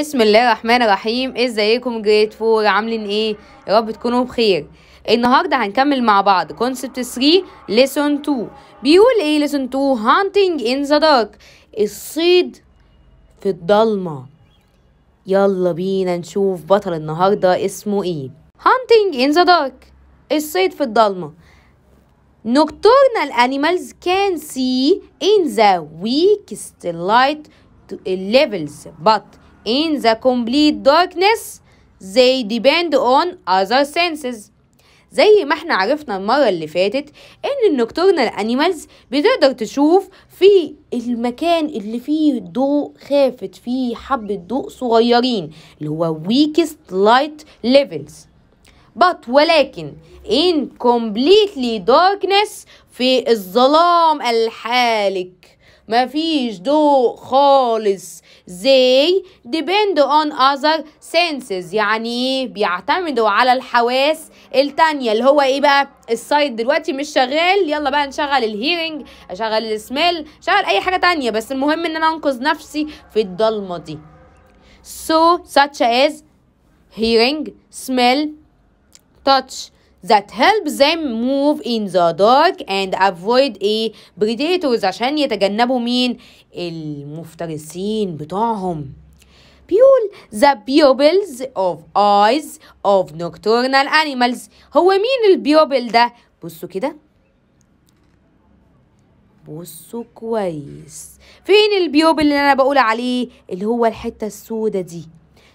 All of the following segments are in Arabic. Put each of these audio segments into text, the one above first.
بسم الله الرحمن الرحيم ازيكم جريد فور عاملين ايه يا رب تكونوا بخير النهارده هنكمل مع بعض كونسبت 3 ليسون 2 بيقول ايه ليسون 2 هانتنج ان ذا دارك الصيد في الضلمه يلا بينا نشوف بطل النهارده اسمه ايه هانتنج ان ذا دارك الصيد في الضلمه Nocturnal animals can see in the weakest light levels but In the complete darkness they depend on other senses زي ما احنا عرفنا المرة اللي فاتت ان النكتورنال انيمالز بتقدر تشوف في المكان اللي فيه ضوء خافت فيه حبة ضوء صغيرين اللي هو weakest light levels but ولكن in completely darkness في الظلام الحالك ما فيش ضوء خالص they depend on other senses يعني ايه بيعتمدوا على الحواس التانية اللي هو ايه بقى السايد دلوقتي مش شغال يلا بقى نشغل الهيرنج اشغل السميل اشغل اي حاجة تانية بس المهم ان انا انقذ نفسي في الضلمة دي so such as hearing smell touch that helps them move in the dark and avoid a predators عشان يتجنبوا مين المفترسين بتوعهم بيقول the pupils of eyes of nocturnal animals هو مين البيوبل ده بصوا كده بصوا كويس فين البيوبل اللي انا بقول عليه اللي هو الحته السودة دي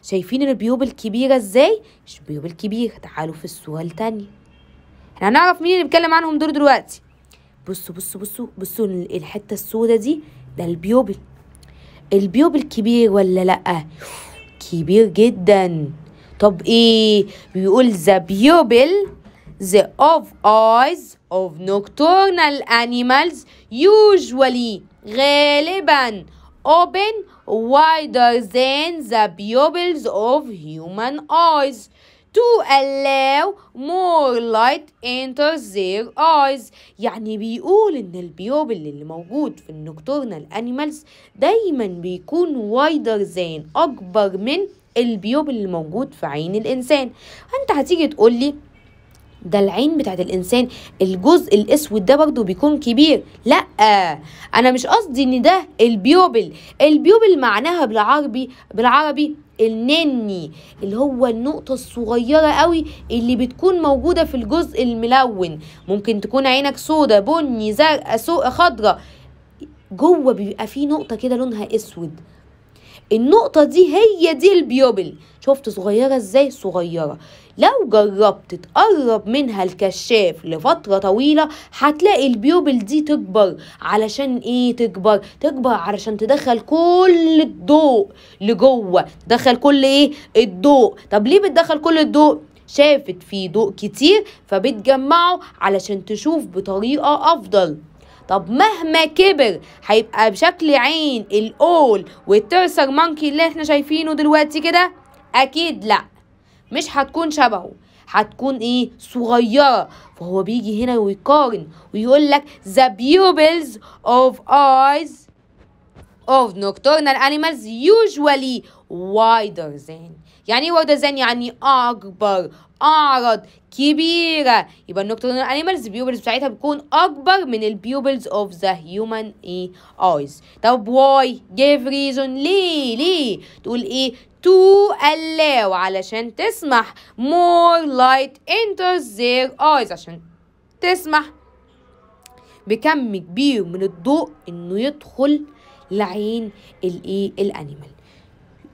شايفين البيوبل كبيره ازاي مش بيوبل كبير تعالوا في الصوره التانيه احنا هنعرف مين اللي بيتكلم عنهم دول دلوقتي بصوا بصوا بصوا بصوا الحته السوداء دي ده البيوبل البيوبل كبير ولا لا كبير جدا طب ايه بيقول ذا بيوبل ذا اوف ايز اوف نوكتورنال انيمالز يوجوالي غالبا open wider than the pupils of human eyes to allow more light enter their eyes يعني بيقول ان البيوبل اللي موجود في النكتورنال انيمالز دايما بيكون وايدر زين اكبر من البيوبل اللي موجود في عين الانسان انت هتيجي تقول لي ده العين بتاعت الانسان الجزء الاسود ده برضه بيكون كبير لا انا مش قصدي ان ده البيوبل البيوبل معناها بالعربي بالعربي النني اللي هو النقطة الصغيرة قوي اللي بتكون موجودة في الجزء الملون ممكن تكون عينك سودة بني زرقاء سوق خضرة جوه بيبقى فيه نقطة كده لونها اسود النقطة دي هي دي البيوبل شفت صغيرة ازاي صغيرة لو جربت تقرب منها الكشاف لفترة طويلة هتلاقي البيوبل دي تكبر علشان ايه تكبر تكبر علشان تدخل كل الضوء لجوه تدخل كل ايه الضوء طب ليه بتدخل كل الضوء شافت فيه ضوء كتير فبتجمعه علشان تشوف بطريقة أفضل طب مهما كبر هيبقى بشكل عين الأول والترسر مانكي اللي احنا شايفينه دلوقتي كده أكيد لأ مش هتكون شبهه هتكون ايه صغيره فهو بيجي هنا ويقارن ويقول لك the pupils of eyes of nocturnal animals usually wider than يعني ايه وردة زان يعني اكبر اعرض كبيرة يبقى النوكتورنال انيمالز بيوبلز بتاعتها بتكون اكبر من البيوبلز اوف ذا هيومن اي ايز طب واي جيف ريزون ليه ليه تقول ايه to allow علشان تسمح more light enters their eyes عشان تسمح بكم كبير من الضوء انه يدخل لعين الايه الانيمال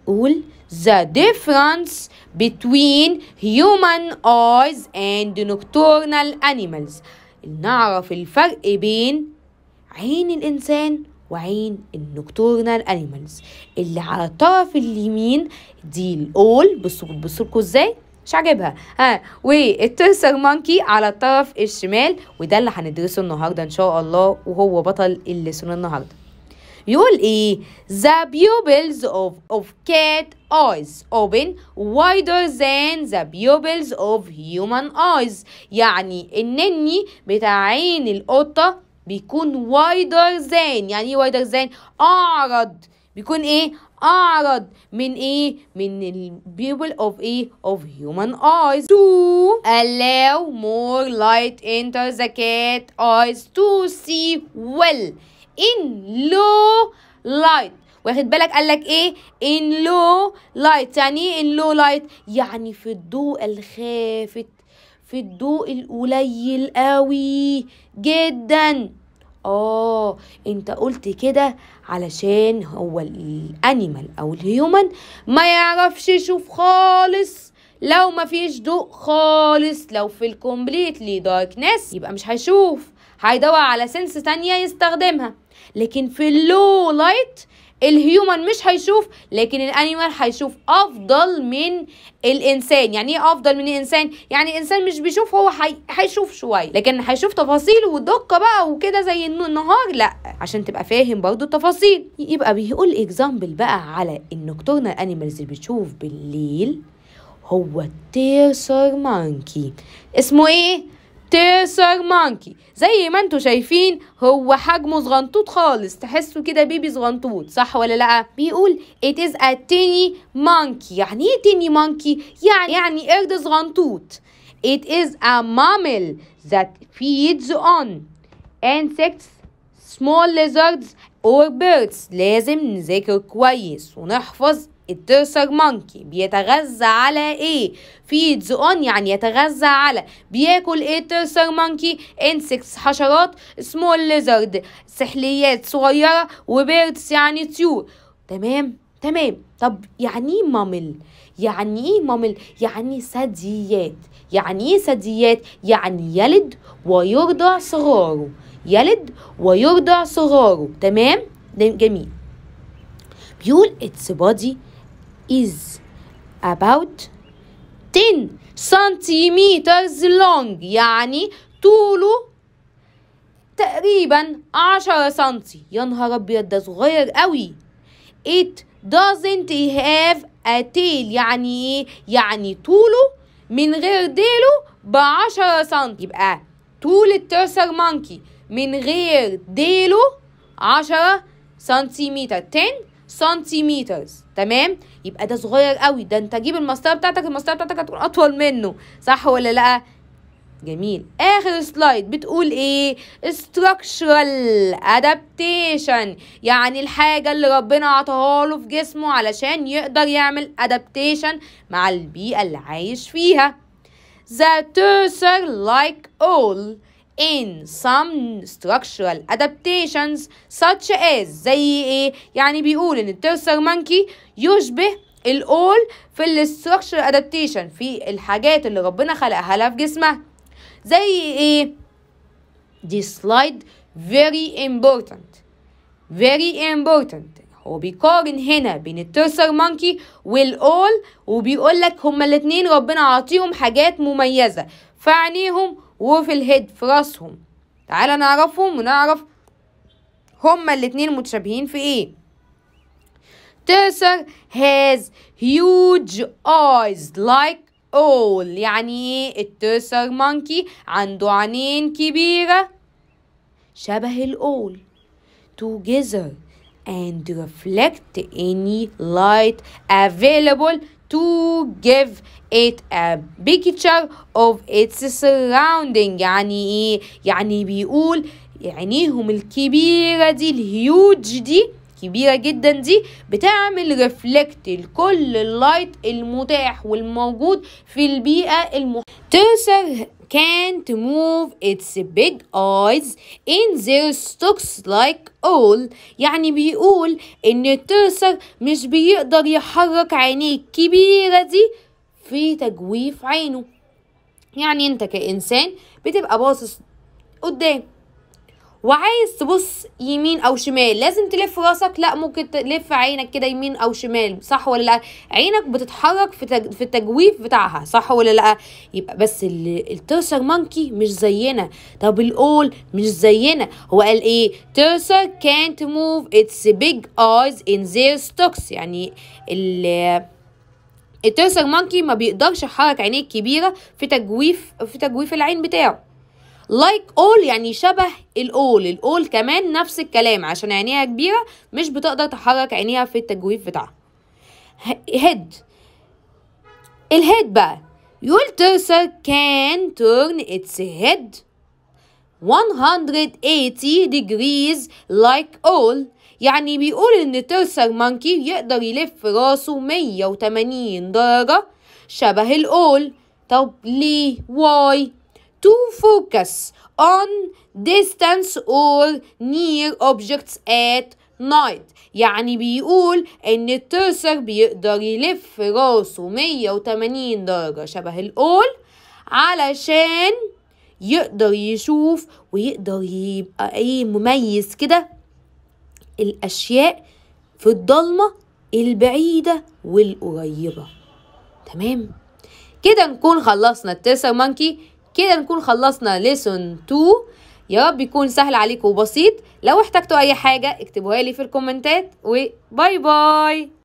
قول the difference between human eyes and nocturnal animals نعرف الفرق بين عين الإنسان وعين النوكتورنال انيمالز اللي على الطرف اليمين دي الاول بصوا بصوا ازاي مش عاجبها ها والترسر مانكي على الطرف الشمال وده اللي هندرسه النهارده ان شاء الله وهو بطل اللسون النهارده يقول ايه the pupils of of cat eyes open wider than the pupils of human eyes يعني النني بتاع عين القطة بيكون wider than يعني ايه wider than اعرض بيكون ايه اعرض من ايه من البيبل اوف ايه اوف هيومن ايز to allow more light into the cat eyes to see well in low light واخد بالك قال لك ايه in low light يعني ايه in low light يعني في الضوء الخافت في الضوء القليل قوي جدا اه انت قلت كده علشان هو الانيمال او الهيومن ما يعرفش يشوف خالص لو ما فيش ضوء خالص لو في الكومبليتلي داركنس يبقى مش هيشوف هيدور على سنس تانية يستخدمها لكن في اللو لايت الهيومن مش هيشوف لكن الانيمال هيشوف افضل من الانسان يعني ايه افضل من الانسان يعني الانسان مش بيشوف هو هيشوف شويه لكن هيشوف تفاصيل ودقه بقى وكده زي النهار لا عشان تبقى فاهم برضو التفاصيل يبقى بيقول اكزامبل بقى على النكتورنا انيمالز اللي بتشوف بالليل هو التيرسر مانكي اسمه ايه تيسر مانكي زي ما انتوا شايفين هو حجمه صغنطوط خالص تحسوا كده بيبي صغنطوط صح ولا لا بيقول it is a tiny monkey يعني ايه tiny monkey يعني يعني قرد صغنطوط it is a mammal that feeds on insects small lizards or birds لازم نذاكر كويس ونحفظ التيرسر مونكي بيتغذى على ايه feeds on يعني يتغذى على بياكل ايه التيرسر مونكي insects حشرات اسمه الليزرد سحليات صغيره وبيرتس يعني طيور تمام تمام طب يعني ايه مامل يعني ايه مامل يعني ثدييات يعني ايه ثدييات يعني يلد ويرضع صغاره يلد ويرضع صغاره تمام جميل بيقول اتس بودي is about 10 centimeters long يعني طوله تقريبا 10 سنتي يا نهار ابيض ده صغير قوي it doesn't have a tail يعني ايه يعني طوله من غير ديله ب 10 سنتي يبقى طول الترسر مانكي من غير ديله 10 سنتيمتر 10 سنتيمتر تمام يبقى ده صغير قوي ده انت جيب المسطره بتاعتك المسطره بتاعتك هتكون اطول منه صح ولا لا جميل اخر سلايد بتقول ايه structural adaptation يعني الحاجه اللي ربنا عطاها له في جسمه علشان يقدر يعمل adaptation مع البيئه اللي عايش فيها the turser like all in some structural adaptations such as زي ايه يعني بيقول ان الترسر مانكي يشبه الاول في الاستراكشر ادابتيشن في الحاجات اللي ربنا خلقها لها في جسمها زي ايه دي سلايد very important very important هو بيقارن هنا بين الترسر مانكي والاول وبيقول لك هما الاتنين ربنا عاطيهم حاجات مميزه فعنيهم وفي الهيد في راسهم تعالى نعرفهم ونعرف هما الاتنين متشابهين في ايه تيرسر has huge eyes like all يعني ايه التيرسر مانكي عنده عينين كبيرة شبه الاول together and reflect any light available to give it a picture of its surrounding يعني ايه يعني بيقول عينيهم الكبيرة دي الهيوج دي كبيرة جدا دي بتعمل ريفلكت لكل اللايت المتاح والموجود في البيئة المحيطة can't move its big eyes in their stocks like all يعني بيقول ان الترسر مش بيقدر يحرك عينيه الكبيرة دي في تجويف عينه يعني انت كإنسان بتبقى باصص قدام وعايز تبص يمين او شمال لازم تلف راسك لا ممكن تلف عينك كده يمين او شمال صح ولا لا عينك بتتحرك في تج... في التجويف بتاعها صح ولا لا يبقى بس الترسر مانكي مش زينا طب الاول مش زينا هو قال ايه ترسر كانت موف اتس بيج ايز ان their ستوكس يعني ال الترسر مانكي ما بيقدرش يحرك عينيه الكبيره في تجويف في تجويف العين بتاعه لايك like اول يعني شبه الاول الاول كمان نفس الكلام عشان عينيها كبيره مش بتقدر تحرك عينيها في التجويف بتاعها هيد الهيد بقى يقول cursor كان تورن اتس هيد 180 degrees like all يعني بيقول ان ترسر مانكي يقدر يلف راسه 180 درجة شبه الأول طب ليه واي to focus on distance or near objects at night يعني بيقول ان الترسر بيقدر يلف راسه 180 درجة شبه الأول علشان يقدر يشوف ويقدر يبقى ايه مميز كده الاشياء في الضلمة البعيدة والقريبة تمام كده نكون خلصنا الترسر مانكي كده نكون خلصنا ليسون 2 يا رب يكون سهل عليكم وبسيط لو احتجتوا اي حاجه اكتبوها لي في الكومنتات وباي باي